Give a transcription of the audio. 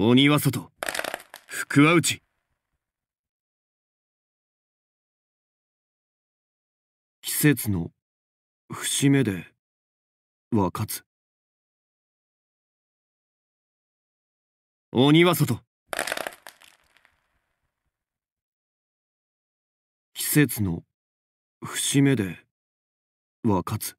鬼は外福は内季節の節目で分かつ鬼は外季節の節目で分かつ